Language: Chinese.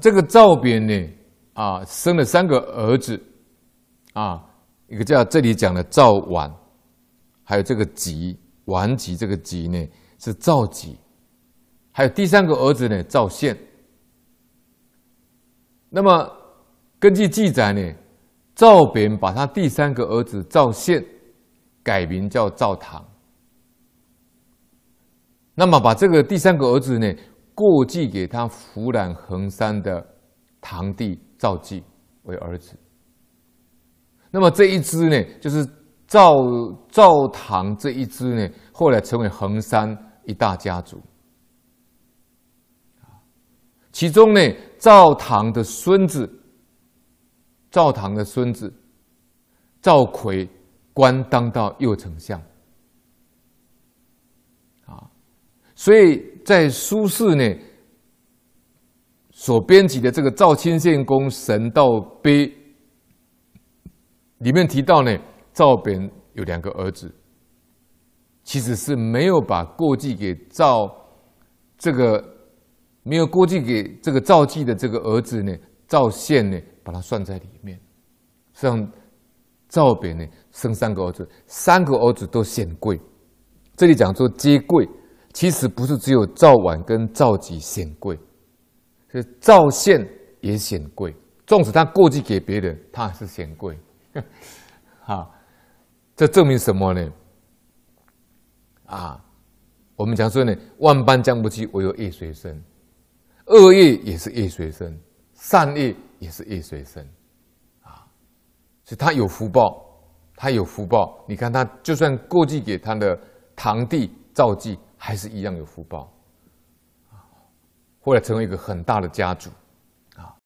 这个赵扁呢，啊，生了三个儿子，啊，一个叫这里讲的赵婉，还有这个吉王吉，这个吉呢是赵吉，还有第三个儿子呢赵宪。那么根据记载呢，赵扁把他第三个儿子赵宪改名叫赵唐，那么把这个第三个儿子呢。过继给他扶揽衡山的堂弟赵济为儿子。那么这一支呢，就是赵赵唐这一支呢，后来成为衡山一大家族。啊，其中呢，赵唐的孙子，赵唐的孙子赵奎官当到右丞相。啊，所以。在苏轼呢所编辑的这个《赵清献公神道碑》里面提到呢，赵贬有两个儿子，其实是没有把过继给赵这个没有过继给这个赵抃的这个儿子呢，赵宪呢，把他算在里面。像赵贬呢，生三个儿子，三个儿子都显贵，这里讲做皆贵。其实不是只有赵婉跟赵姬显贵，是赵献也显贵。纵使他过继给别人，他还是显贵。好，这证明什么呢？啊，我们讲说呢，万般将不济，唯有业随身。恶业也是业随身，善业也是业随身。啊，所以他有福报，他有福报。你看他就算过继给他的堂弟赵吉。还是一样有福报，后来成为一个很大的家族。